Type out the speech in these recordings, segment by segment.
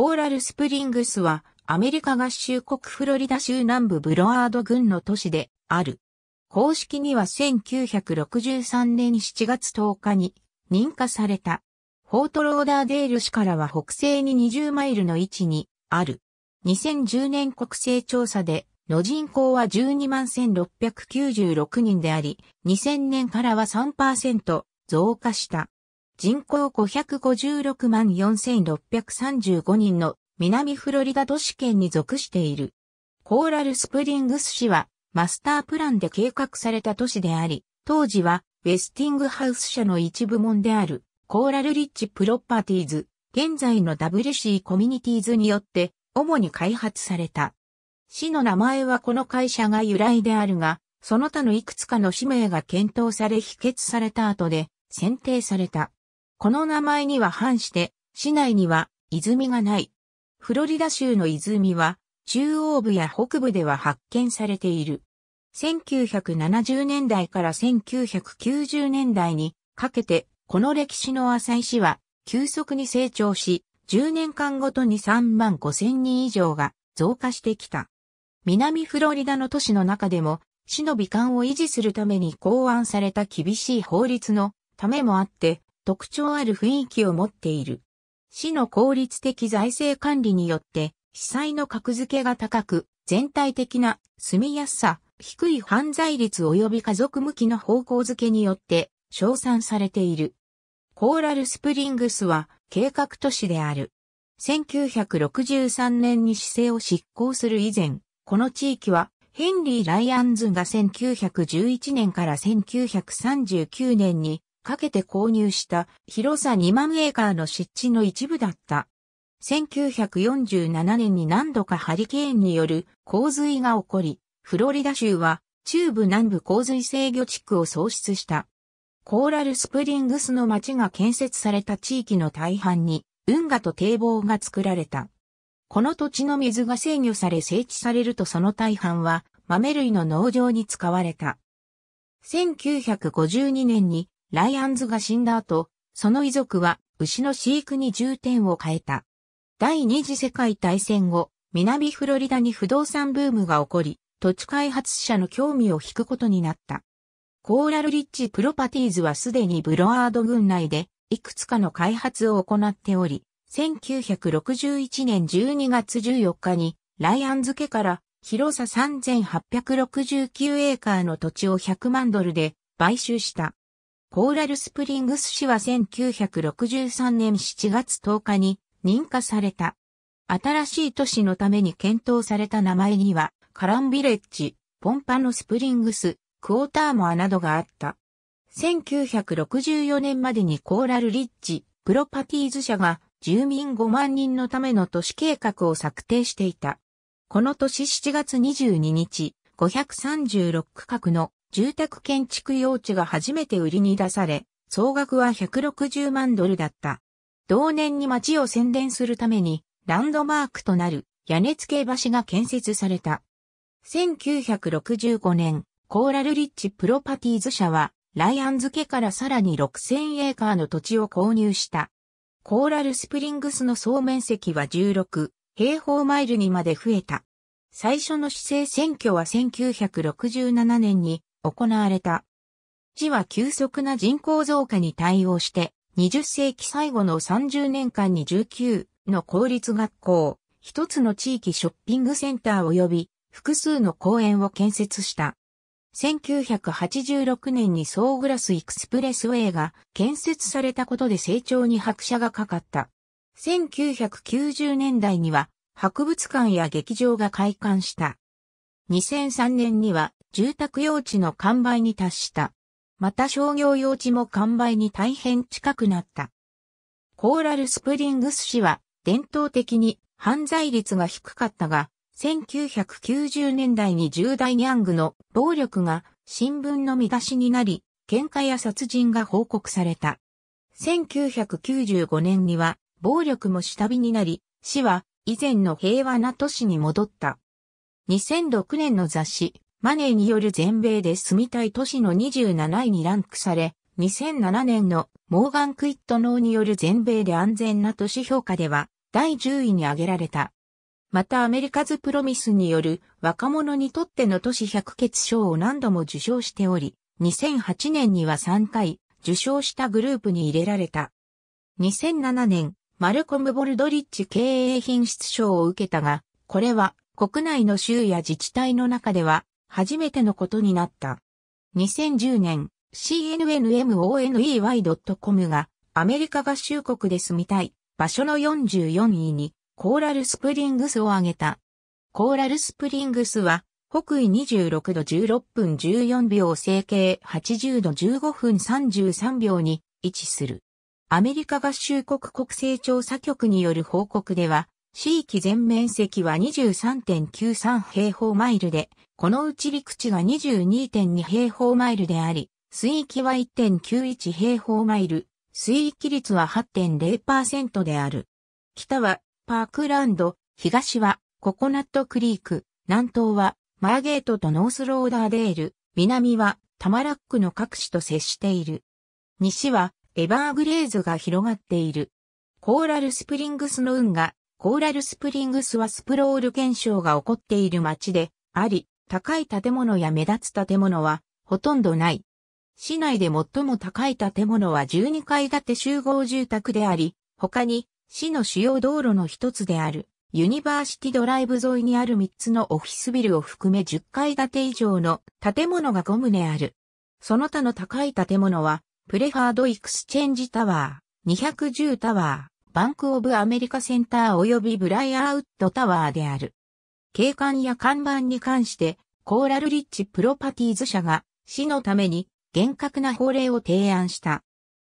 コーラルスプリングスはアメリカ合衆国フロリダ州南部ブロワード郡の都市である。公式には1963年7月10日に認可された。フォートローダーデール市からは北西に20マイルの位置にある。2010年国勢調査での人口は12万1696人であり、2000年からは3%増加した。人口556万4635人の南フロリダ都市圏に属している。コーラルスプリングス市はマスタープランで計画された都市であり、当時はウェスティングハウス社の一部門であるコーラルリッチプロパティーズ、現在の WC コミュニティーズによって主に開発された。市の名前はこの会社が由来であるが、その他のいくつかの氏名が検討され否決された後で選定された。この名前には反して、市内には泉がない。フロリダ州の泉は、中央部や北部では発見されている。1970年代から1990年代にかけて、この歴史の浅い市は急速に成長し、10年間ごとに3万5千人以上が増加してきた。南フロリダの都市の中でも、市の美観を維持するために考案された厳しい法律のためもあって、特徴ある雰囲気を持っている。市の効率的財政管理によって、被災の格付けが高く、全体的な住みやすさ、低い犯罪率及び家族向きの方向づけによって称賛されている。コーラルスプリングスは計画都市である。1963年に市政を執行する以前、この地域はヘンリー・ライアンズが1911年から1939年にかけて購入した広さ2万エーカーの湿地の一部だった。1947年に何度かハリケーンによる洪水が起こり、フロリダ州は中部南部洪水制御地区を創出した。コーラルスプリングスの町が建設された地域の大半に運河と堤防が作られた。この土地の水が制御され整地されるとその大半は豆類の農場に使われた。1952年にライアンズが死んだ後、その遺族は牛の飼育に重点を変えた。第二次世界大戦後、南フロリダに不動産ブームが起こり、土地開発者の興味を引くことになった。コーラルリッチプロパティーズはすでにブロワード郡内でいくつかの開発を行っており、1961年12月14日にライアンズ家から広さ3869エーカーの土地を100万ドルで買収した。コーラルスプリングス市は1963年7月10日に認可された。新しい都市のために検討された名前には、カランビレッジ、ポンパノスプリングス、クォーターモアなどがあった。1964年までにコーラルリッジ、プロパティーズ社が住民5万人のための都市計画を策定していた。この年7月22日、536区画の住宅建築用地が初めて売りに出され、総額は160万ドルだった。同年に街を宣伝するために、ランドマークとなる屋根付け橋が建設された。1965年、コーラルリッチプロパティーズ社は、ライアン付からさらに6000エーカーの土地を購入した。コーラルスプリングスの総面積は16平方マイルにまで増えた。最初の市政選挙は1967年に行われた。市は急速な人口増加に対応して、20世紀最後の30年間に19の公立学校、一つの地域ショッピングセンター及び複数の公園を建設した。1986年にソーグラスエクスプレスウェイが建設されたことで成長に拍車がかかった。1990年代には博物館や劇場が開館した。2003年には住宅用地の完売に達した。また商業用地も完売に大変近くなった。コーラルスプリングス市は伝統的に犯罪率が低かったが、1990年代に重大ギャングの暴力が新聞の見出しになり、喧嘩や殺人が報告された。1995年には暴力も下火になり、市は以前の平和な都市に戻った。2006年の雑誌、マネーによる全米で住みたい都市の27位にランクされ、2007年のモーガン・クイットノーによる全米で安全な都市評価では第10位に挙げられた。またアメリカズ・プロミスによる若者にとっての都市百決賞を何度も受賞しており、2008年には3回受賞したグループに入れられた。2007年、マルコム・ボルドリッジ経営品質賞を受けたが、これは国内の州や自治体の中では初めてのことになった。2010年、CNNMONEY.com がアメリカ合衆国で住みたい場所の44位にコーラルスプリングスを挙げた。コーラルスプリングスは北緯26度16分14秒整形80度15分33秒に位置する。アメリカ合衆国国勢調査局による報告では、地域全面積は23.93平方マイルで、このうち陸地が22.2平方マイルであり、水域は1.91平方マイル、水域率は8.0%である。北はパークランド、東はココナットクリーク、南東はマーゲートとノースローダーデール、南はタマラックの各地と接している。西はエバーグレーズが広がっている。コーラルスプリングスの運河、コーラルスプリングスはスプロール現象が起こっている町であり、高い建物や目立つ建物はほとんどない。市内で最も高い建物は12階建て集合住宅であり、他に市の主要道路の一つであるユニバーシティドライブ沿いにある3つのオフィスビルを含め10階建て以上の建物が5棟ある。その他の高い建物はプレファードエクスチェンジタワー、210タワー、バンクオブアメリカセンター及びブライアウッドタワーである。景観や看板に関して、コーラルリッチプロパティーズ社が、市のために、厳格な法令を提案した。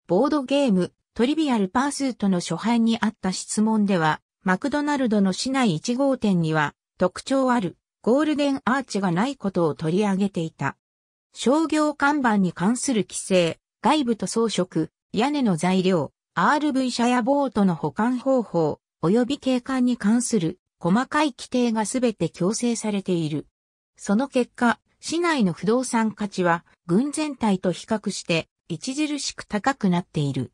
ボードゲーム、トリビアルパースートの初版にあった質問では、マクドナルドの市内1号店には、特徴ある、ゴールデンアーチがないことを取り上げていた。商業看板に関する規制、外部と装飾、屋根の材料、RV 車やボートの保管方法、及び景観に関する細かい規定がすべて強制されている。その結果、市内の不動産価値は、軍全体と比較して、著しく高くなっている。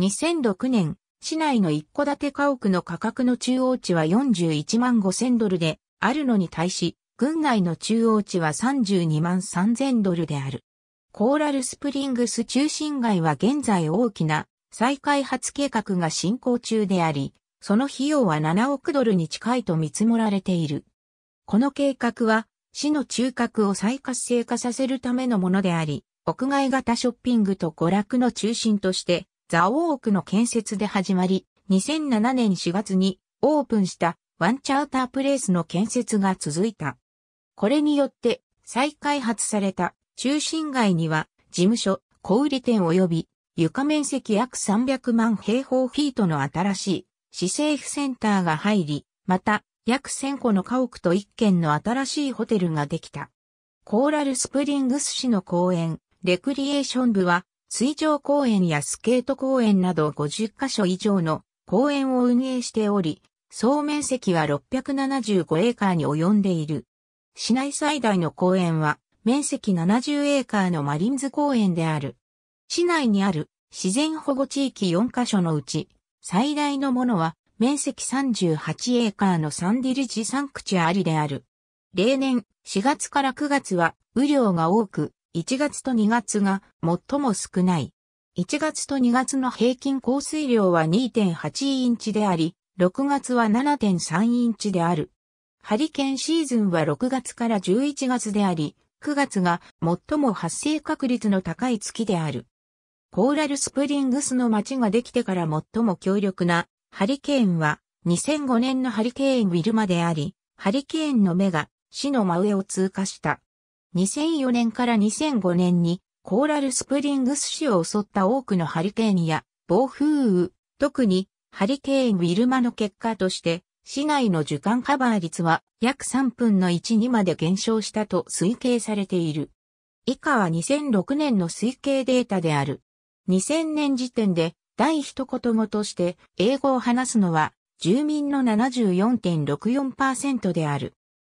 2006年、市内の一戸建て家屋の価格の中央値は41万5千ドルで、あるのに対し、軍外の中央値は32万3千ドルである。コーラルスプリングス中心街は現在大きな再開発計画が進行中であり、その費用は7億ドルに近いと見積もられている。この計画は、市の中核を再活性化させるためのものであり、屋外型ショッピングと娯楽の中心として、ザオークの建設で始まり、2007年4月にオープンしたワンチャータープレイスの建設が続いた。これによって再開発された中心街には事務所、小売店及び床面積約300万平方フィートの新しい市政府センターが入り、また、約1000個の家屋と1軒の新しいホテルができた。コーラルスプリングス市の公園、レクリエーション部は、水上公園やスケート公園など50カ所以上の公園を運営しており、総面積は675エーカーに及んでいる。市内最大の公園は、面積70エーカーのマリンズ公園である。市内にある自然保護地域4カ所のうち、最大のものは、面積38エーカーのサンディルジサンクチュアリである。例年、4月から9月は雨量が多く、1月と2月が最も少ない。1月と2月の平均降水量は2.8インチであり、6月は7.3インチである。ハリケーンシーズンは6月から11月であり、9月が最も発生確率の高い月である。コーラルスプリングスの町ができてから最も強力なハリケーンは2005年のハリケーンウィルマであり、ハリケーンの目が市の真上を通過した。2004年から2005年にコーラルスプリングス市を襲った多くのハリケーンや暴風雨、特にハリケーンウィルマの結果として市内の受間カバー率は約3分の1にまで減少したと推計されている。以下は2006年の推計データである。2000年時点で第一言語として英語を話すのは住民の74.64%である。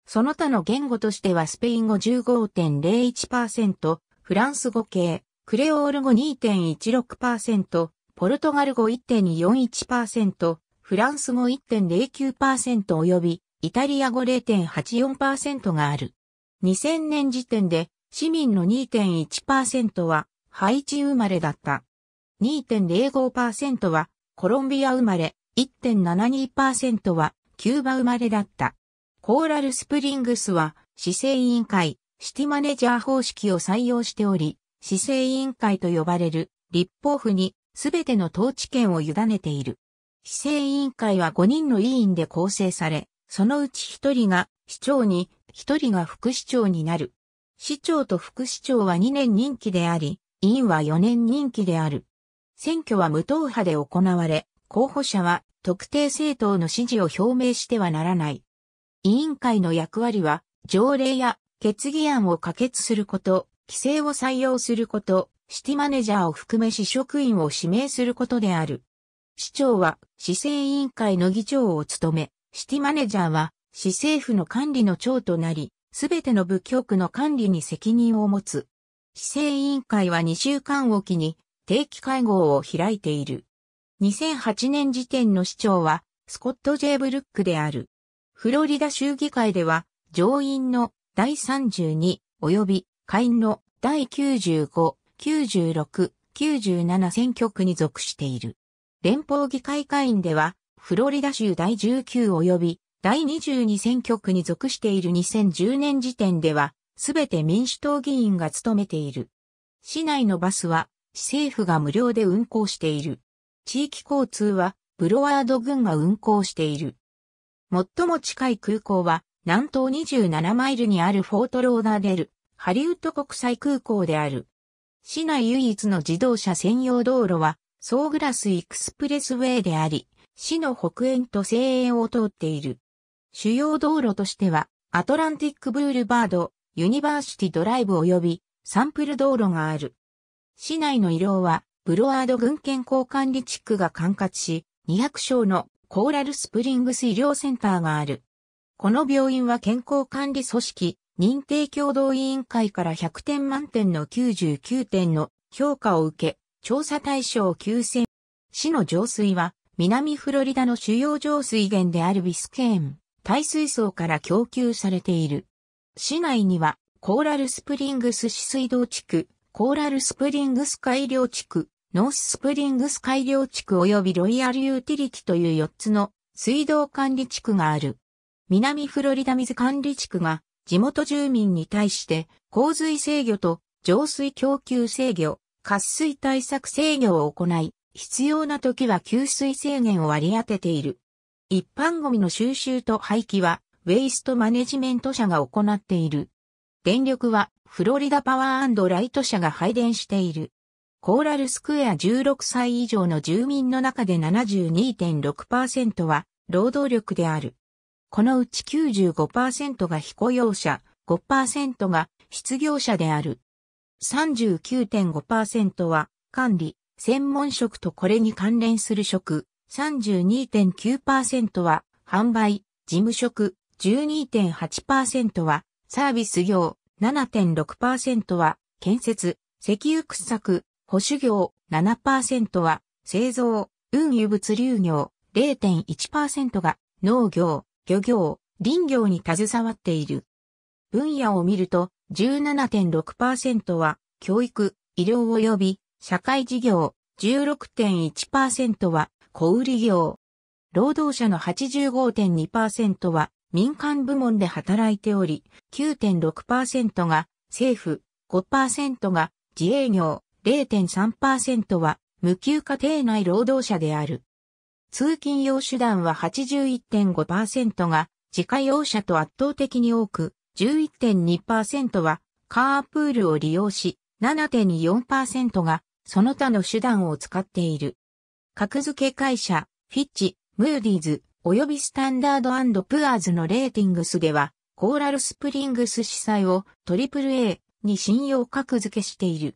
その他の言語としてはスペイン語15.01%、フランス語系、クレオール語2.16%、ポルトガル語1.41%、フランス語1.09%及びイタリア語0.84%がある。2000年時点で市民の2.1%はハイチ生まれだった。2.05%はコロンビア生まれ、1.72%はキューバ生まれだった。コーラルスプリングスは市政委員会、シティマネジャー方式を採用しており、市政委員会と呼ばれる立法府にすべての統治権を委ねている。市政委員会は5人の委員で構成され、そのうち1人が市長に、1人が副市長になる。市長と副市長は2年任期であり、委員は4年任期である。選挙は無党派で行われ、候補者は特定政党の支持を表明してはならない。委員会の役割は、条例や決議案を可決すること、規制を採用すること、シティマネージャーを含め市職員を指名することである。市長は市政委員会の議長を務め、シティマネージャーは市政府の管理の長となり、すべての部局の管理に責任を持つ。市政委員会は2週間おきに定期会合を開いている。2008年時点の市長はスコット・ジェイ・ブルックである。フロリダ州議会では上院の第32及び下院の第95、96、97選挙区に属している。連邦議会会員ではフロリダ州第19及び第22選挙区に属している2010年時点ではすべて民主党議員が務めている。市内のバスは、市政府が無料で運行している。地域交通は、ブロワード郡が運行している。最も近い空港は、南東27マイルにあるフォートローダーデル、ハリウッド国際空港である。市内唯一の自動車専用道路は、ソーグラスエクスプレスウェイであり、市の北縁と西縁を通っている。主要道路としては、アトランティックブールバード、ユニバーシティドライブ及びサンプル道路がある。市内の医療は、ブロワード郡健康管理地区が管轄し、200床のコーラルスプリングス医療センターがある。この病院は健康管理組織、認定共同委員会から100点満点の99点の評価を受け、調査対象9000。市の浄水は、南フロリダの主要浄水源であるビスケーン、大水槽から供給されている。市内には、コーラルスプリングス市水道地区、コーラルスプリングス改良地区、ノーススプリングス改良地区及びロイヤルユーティリティという4つの水道管理地区がある。南フロリダ水管理地区が地元住民に対して洪水制御と浄水供給制御、渇水対策制御を行い、必要な時は給水制限を割り当てている。一般ゴミの収集と廃棄はウェイストマネジメント社が行っている。電力はフロリダパワーライト社が配電している。コーラルスクエア16歳以上の住民の中で72.6%は労働力である。このうち95%が非雇用者、5%が失業者である。39.5%は管理、専門職とこれに関連する職、32.9%は販売、事務職、12.8%はサービス業、7.6%は建設、石油掘削、保守業、7%は製造、運輸物流業、0.1%が農業、漁業、林業に携わっている。分野を見ると17.6%は教育、医療及び社会事業、16.1%は小売業。労働者の85.2%は民間部門で働いており、9.6%が政府、5%が自営業、0.3%は無給家庭内労働者である。通勤用手段は81.5%が自家用車と圧倒的に多く、11.2%はカープールを利用し、7.4%がその他の手段を使っている。格付け会社、フィッチ、ムーディーズ、及びスタンダードプアーズのレーティングスでは、コーラルスプリングス司祭を AAA に信用格付けしている。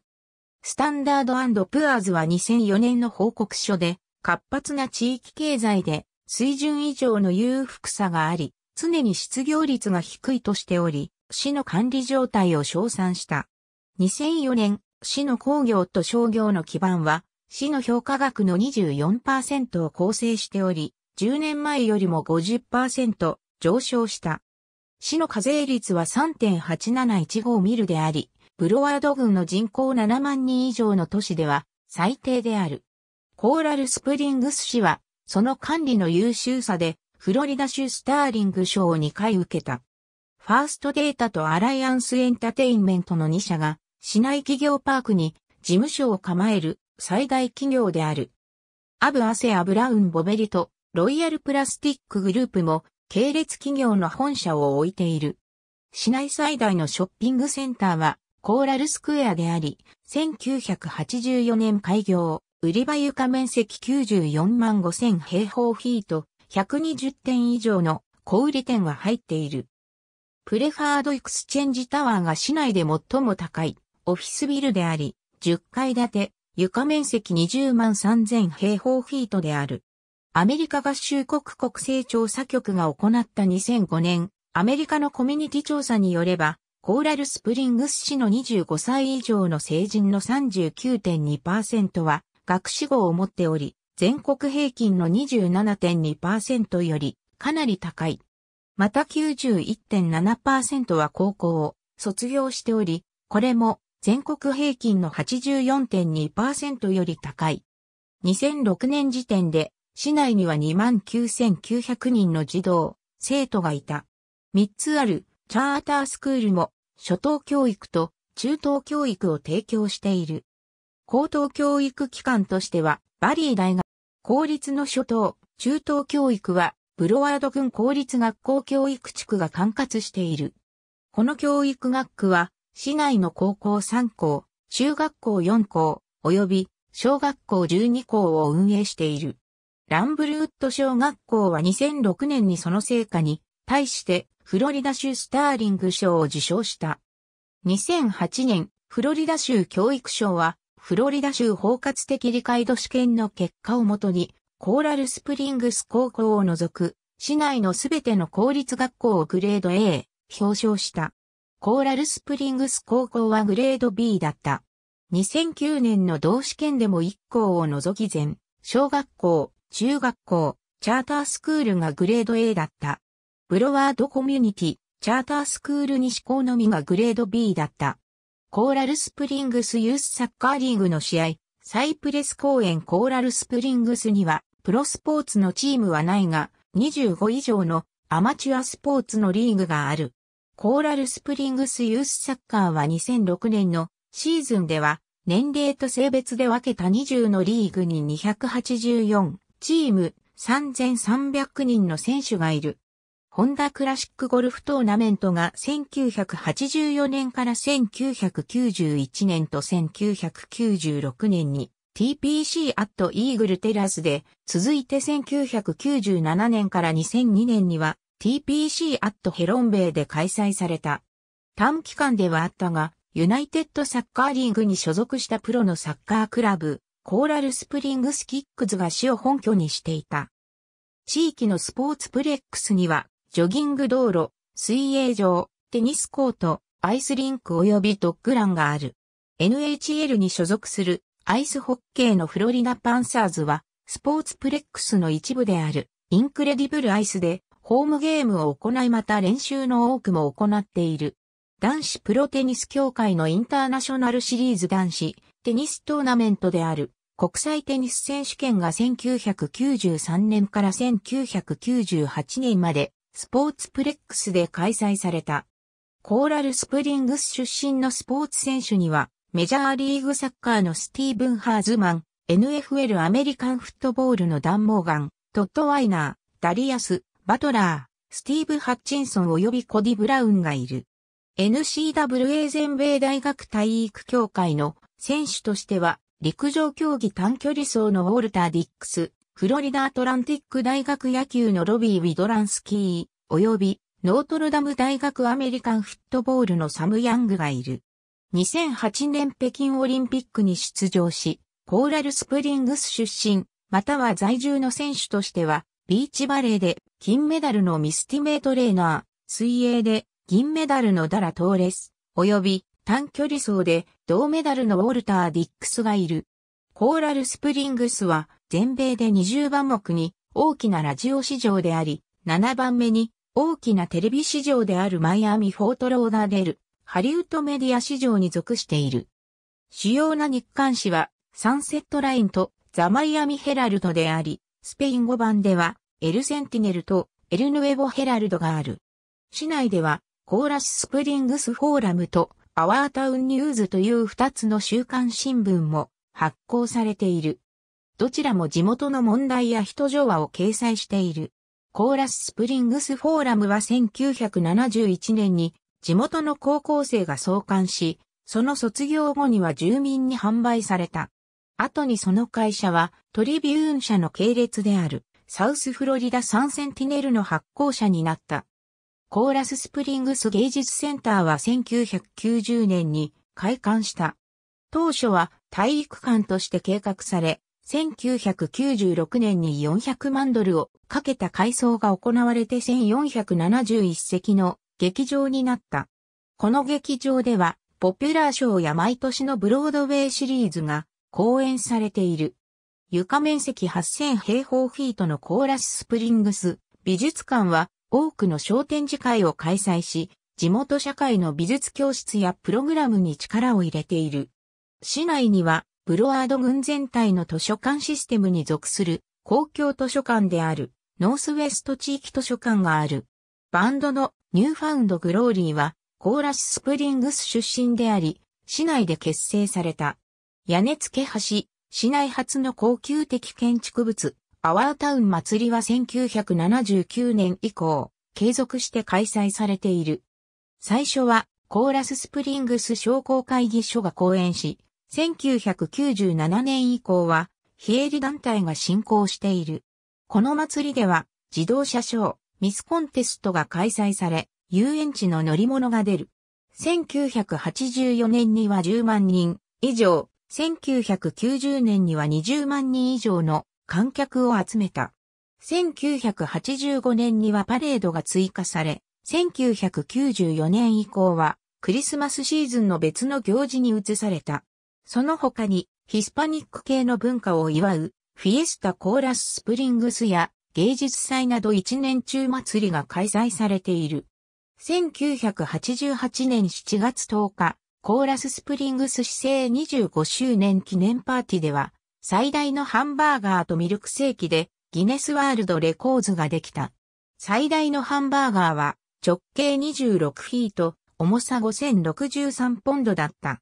スタンダードプアーズは2004年の報告書で、活発な地域経済で水準以上の裕福さがあり、常に失業率が低いとしており、市の管理状態を称賛した。2004年、市の工業と商業の基盤は、市の評価額の24%を構成しており、10年前よりも50%上昇した。市の課税率は3.8715ミルであり、ブロワード郡の人口7万人以上の都市では最低である。コーラルスプリングス市は、その管理の優秀さで、フロリダ州スターリング賞を2回受けた。ファーストデータとアライアンスエンタテインメントの2社が、市内企業パークに事務所を構える最大企業である。アブ・アセ・ア・ブラウン・ボベリト、ロイヤルプラスティックグループも系列企業の本社を置いている。市内最大のショッピングセンターはコーラルスクエアであり、1984年開業、売り場床面積94万5000平方フィート、120点以上の小売店は入っている。プレファードエクスチェンジタワーが市内で最も高いオフィスビルであり、10階建て、床面積20万3000平方フィートである。アメリカ合衆国国勢調査局が行った2005年、アメリカのコミュニティ調査によれば、コーラルスプリングス市の25歳以上の成人の39.2%は学士号を持っており、全国平均の27.2%よりかなり高い。また91.7%は高校を卒業しており、これも全国平均の84.2%より高い。2006年時点で市内には29,900人の児童、生徒がいた。3つあるチャータースクールも初等教育と中等教育を提供している。高等教育機関としてはバリー大学、公立の初等、中等教育はブロワード郡公立学校教育地区が管轄している。この教育学区は市内の高校3校、中学校4校、及び小学校12校を運営している。ランブルウッド小学校は2006年にその成果に対してフロリダ州スターリング賞を受賞した。2008年、フロリダ州教育省は、フロリダ州包括的理解度試験の結果をもとに、コーラルスプリングス高校を除く、市内のすべての公立学校をグレード A、表彰した。コーラルスプリングス高校はグレード B だった。2009年の同試験でも1校を除き全、小学校、中学校、チャータースクールがグレード A だった。ブロワードコミュニティ、チャータースクール西高のみがグレード B だった。コーラルスプリングスユースサッカーリーグの試合、サイプレス公園コーラルスプリングスには、プロスポーツのチームはないが、25以上のアマチュアスポーツのリーグがある。コーラルスプリングスユースサッカーは2006年のシーズンでは、年齢と性別で分けた20のリーグに284チーム3300人の選手がいる。ホンダクラシックゴルフトーナメントが1984年から1991年と1996年に TPC アットイーグルテラスで、続いて1997年から2002年には TPC アットヘロンベイで開催された。短期間ではあったが、ユナイテッドサッカーリーグに所属したプロのサッカークラブ、コーラルスプリングスキックズが市を本拠にしていた。地域のスポーツプレックスには、ジョギング道路、水泳場、テニスコート、アイスリンク及びドッグランがある。NHL に所属するアイスホッケーのフロリダパンサーズは、スポーツプレックスの一部である、インクレディブルアイスで、ホームゲームを行いまた練習の多くも行っている。男子プロテニス協会のインターナショナルシリーズ男子テニストーナメントである国際テニス選手権が1993年から1998年までスポーツプレックスで開催された。コーラルスプリングス出身のスポーツ選手にはメジャーリーグサッカーのスティーブン・ハーズマン、NFL アメリカンフットボールのダン・モーガン、トッド・ワイナー、ダリアス、バトラー、スティーブ・ハッチンソン及びコディ・ブラウンがいる。n c w a 全米大学体育協会の選手としては陸上競技短距離走のウォルター・ディックス、フロリダ・アトランティック大学野球のロビー・ウィドランスキー、及びノートルダム大学アメリカンフットボールのサム・ヤングがいる。2008年北京オリンピックに出場し、コーラルスプリングス出身、または在住の選手としては、ビーチバレーで金メダルのミスティメイトレーナー、水泳で銀メダルのダラ・トーレス、及び短距離走で銅メダルのウォルター・ディックスがいる。コーラルスプリングスは全米で20番目に大きなラジオ市場であり、7番目に大きなテレビ市場であるマイアミ・フォート・ローダーデル、ハリウッドメディア市場に属している。主要な日刊誌はサンセットラインとザ・マイアミ・ヘラルドであり、スペイン語版ではエル・センティネルとエル・ヌエボ・ヘラルドがある。市内ではコーラス・スプリングス・フォーラムとパワータウンニューズという2つの週刊新聞も発行されている。どちらも地元の問題や人情話を掲載している。コーラススプリングスフォーラムは1971年に地元の高校生が創刊し、その卒業後には住民に販売された。後にその会社はトリビューン社の系列であるサウスフロリダサンセンティネルの発行者になった。コーラススプリングス芸術センターは1990年に開館した。当初は体育館として計画され、1996年に400万ドルをかけた改装が行われて1471席の劇場になった。この劇場では、ポピュラーショーや毎年のブロードウェイシリーズが公演されている。床面積8000平方フィートのコーラススプリングス美術館は多くの商店次会を開催し、地元社会の美術教室やプログラムに力を入れている。市内には、ブロワード郡全体の図書館システムに属する公共図書館であるノースウェスト地域図書館がある。バンドのニューファウンドグローリーはコーラススプリングス出身であり、市内で結成された。屋根付け橋、市内初の高級的建築物、アワータウン祭りは1979年以降、継続して開催されている。最初は、コーラススプリングス商工会議所が講演し、1997年以降は、非営利団体が進行している。この祭りでは、自動車ショー、ミスコンテストが開催され、遊園地の乗り物が出る。1984年には10万人以上、1990年には20万人以上の観客を集めた。1985年にはパレードが追加され、1994年以降はクリスマスシーズンの別の行事に移された。その他にヒスパニック系の文化を祝うフィエスタコーラススプリングスや芸術祭など一年中祭りが開催されている。1988年7月10日、コーラススプリングス市政25周年記念パーティーでは、最大のハンバーガーとミルクセーキでギネスワールドレコーズができた。最大のハンバーガーは直径26フィート、重さ5063ポンドだった。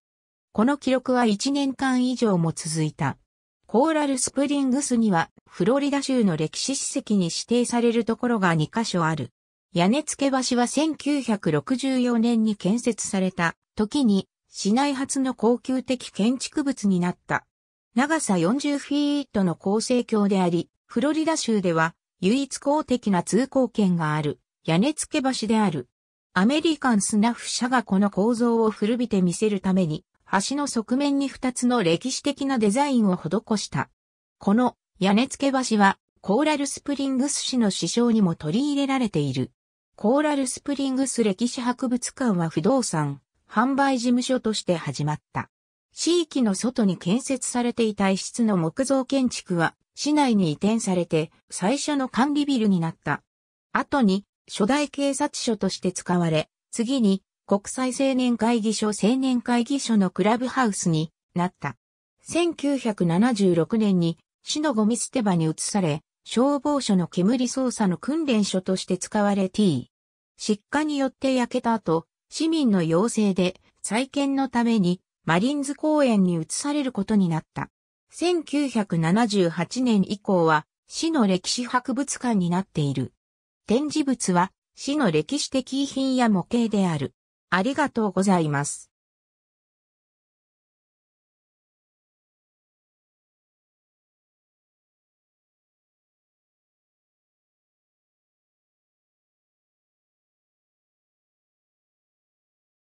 この記録は1年間以上も続いた。コーラルスプリングスにはフロリダ州の歴史史跡に指定されるところが2カ所ある。屋根付け橋は1964年に建設された時に市内初の高級的建築物になった。長さ40フィートの構成橋であり、フロリダ州では唯一公的な通行権がある屋根付け橋である。アメリカンスナフ社がこの構造を古びて見せるために、橋の側面に2つの歴史的なデザインを施した。この屋根付け橋は、コーラルスプリングス市の市章にも取り入れられている。コーラルスプリングス歴史博物館は不動産、販売事務所として始まった。市域の外に建設されていた一室の木造建築は市内に移転されて最初の管理ビルになった。後に初代警察署として使われ、次に国際青年会議所青年会議所のクラブハウスになった。1976年に市のゴミ捨て場に移され、消防署の煙捜査の訓練所として使われ T。失火によって焼けた後、市民の要請で再建のためにマリンズ公園に移されることになった。1978年以降は市の歴史博物館になっている。展示物は市の歴史的遺品や模型である。ありがとうございます。